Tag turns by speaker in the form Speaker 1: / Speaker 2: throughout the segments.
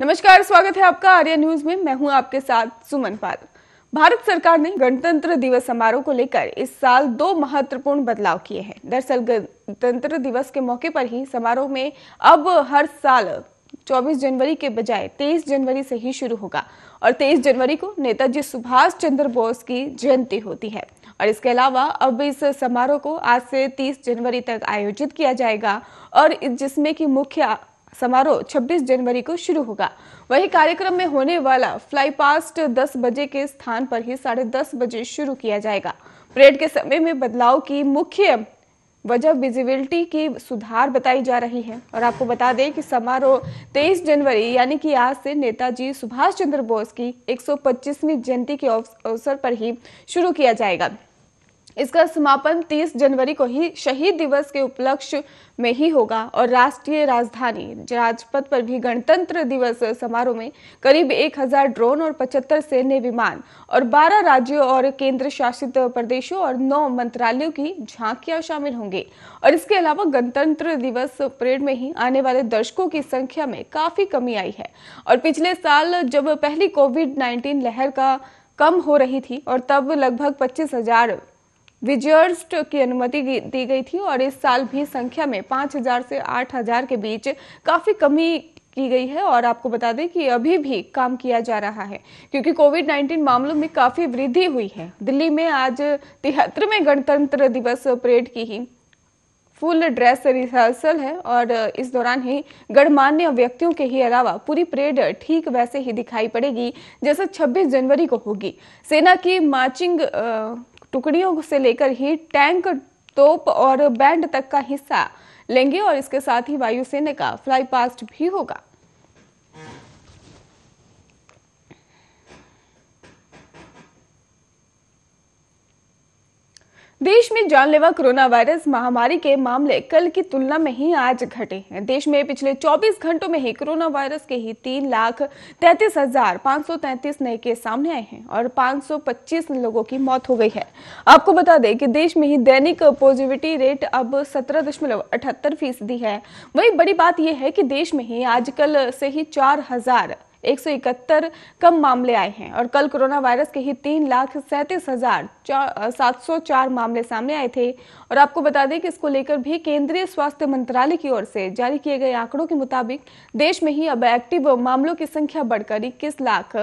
Speaker 1: नमस्कार स्वागत है आपका आर्य न्यूज में मैं हूं आपके साथ सुमन पाल भारत सरकार ने गणतंत्र दिवस समारोह को लेकर इस साल दो महत्वपूर्ण बदलाव किए हैं दरअसल गणतंत्र दिवस के मौके पर ही समारोह में अब हर साल 24 जनवरी के बजाय 23 जनवरी से ही शुरू होगा और 23 जनवरी को नेताजी सुभाष चंद्र बोस की जयंती होती है और इसके अलावा अब इस समारोह को आज से 30 जनवरी तक आयोजित किया जाएगा और जिसमें कि मुख्य समारोह 26 जनवरी को शुरू होगा वही कार्यक्रम में होने वाला फ्लाई पास्ट दस बजे के स्थान पर ही साढ़े दस बजे शुरू किया जाएगा परेड के समय में बदलाव की मुख्य वजह विजिबिलिटी की सुधार बताई जा रही है और आपको बता दें कि समारोह 23 जनवरी यानी कि आज से नेताजी सुभाष चंद्र बोस की 125वीं जयंती के अवसर पर ही शुरू किया जाएगा इसका समापन 30 जनवरी को ही शहीद दिवस के उपलक्ष्य में ही होगा और राष्ट्रीय राजधानी राजपथ पर भी गणतंत्र दिवस समारोह में करीब 1000 ड्रोन और 75 सैन्य विमान और 12 राज्यों और केंद्र शासित प्रदेशों और 9 मंत्रालयों की झांकियां शामिल होंगे और इसके अलावा गणतंत्र दिवस परेड में ही आने वाले दर्शकों की संख्या में काफी कमी आई है और पिछले साल जब पहली कोविड नाइन्टीन लहर का कम हो रही थी और तब लगभग पच्चीस हजार विजियर्स की अनुमति दी गई थी और इस साल भी संख्या में 5000 से 8000 के बीच काफी कमी की गई है और आपको बता दें कि अभी भी काम किया जा रहा है क्योंकि कोविड 19 मामलों में काफी वृद्धि हुई है दिल्ली में आज तिहत्तरवें गणतंत्र दिवस परेड की ही फुल ड्रेस रिहर्सल है और इस दौरान ही गणमान्य व्यक्तियों के ही अलावा पूरी परेड ठीक वैसे ही दिखाई पड़ेगी जैसे 26 जनवरी को होगी सेना की मार्चिंग आ, टुकड़ियों से लेकर ही टैंक तोप और बैंड तक का हिस्सा लेंगे और इसके साथ ही वायुसेना का फ्लाईपास्ट भी होगा देश में जानलेवा कोरोना वायरस महामारी के मामले कल की तुलना में ही आज घटे हैं देश में पिछले 24 घंटों में ही कोरोना वायरस के ही तीन लाख तैतीस हजार पाँच सौ नए केस सामने आए हैं और 525 लोगों की मौत हो गई है आपको बता दें कि देश में ही दैनिक पॉजिटिविटी रेट अब सत्रह दशमलव अठहत्तर फीसदी है वही बड़ी बात यह है कि देश में ही आजकल से ही चार हजार एक कम मामले आए हैं और कल कोरोना वायरस के ही तीन लाख सैंतीस हजार सात सौ चार मामले सामने आए थे और आपको बता दें कि इसको लेकर भी केंद्रीय स्वास्थ्य मंत्रालय की ओर से जारी किए गए आंकड़ों के मुताबिक देश में ही अब एक्टिव मामलों की संख्या बढ़कर इक्कीस लाख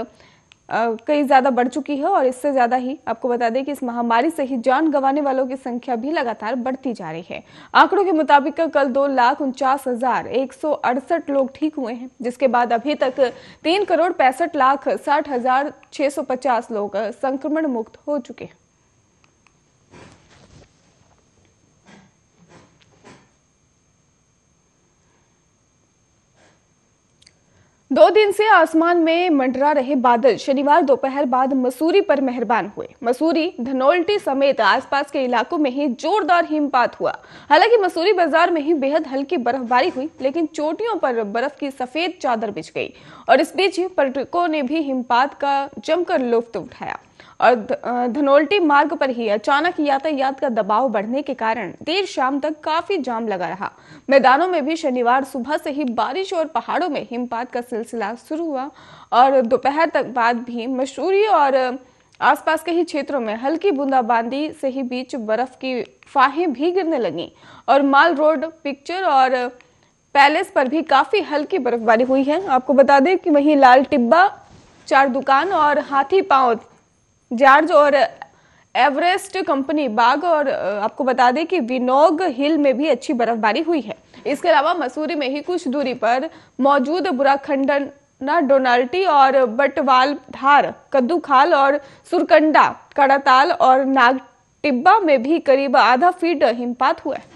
Speaker 1: कई ज़्यादा बढ़ चुकी है और इससे ज़्यादा ही आपको बता दें कि इस महामारी से ही जान गंवाने वालों की संख्या भी लगातार बढ़ती जा रही है आंकड़ों के मुताबिक कल दो लाख उनचास हजार एक सौ अड़सठ लोग ठीक हुए हैं जिसके बाद अभी तक तीन करोड़ पैंसठ लाख साठ हजार छह सौ पचास लोग संक्रमण मुक्त हो चुके हैं दो दिन से आसमान में मंडरा रहे बादल शनिवार दोपहर बाद मसूरी पर मेहरबान हुए मसूरी धनोल्टी समेत आसपास के इलाकों में ही जोरदार हिमपात हुआ हालांकि मसूरी बाजार में ही बेहद हल्की बर्फबारी हुई लेकिन चोटियों पर बर्फ की सफेद चादर बिछ गई और इस बीच पर्यटकों ने भी हिमपात का जमकर लुफ्त उठाया और धनोल्टी मार्ग पर ही अचानक यातायात का दबाव बढ़ने के कारण देर शाम तक काफी जाम लगा रहा मैदानों में भी शनिवार सुबह से ही बारिश और पहाड़ों में हिमपात का सिलसिला शुरू हुआ और दोपहर तक बाद भी मशहूरी और आसपास के ही क्षेत्रों में हल्की बूंदाबांदी से ही बीच बर्फ की फाहें भी गिरने लगी और माल रोड पिक्चर और पैलेस पर भी काफी हल्की बर्फबारी हुई है आपको बता दें कि वहीं लाल टिब्बा चार दुकान और हाथी पांव जार्ज और एवरेस्ट कंपनी बाग और आपको बता दें कि विनोग हिल में भी अच्छी बर्फबारी हुई है इसके अलावा मसूरी में ही कुछ दूरी पर मौजूद बुराखंडन ना डोनाल्टी और बटवाल धार कद्दूखाल और सुरकंडा कड़ाताल और नाग टिब्बा में भी करीब आधा फीट हिमपात हुआ है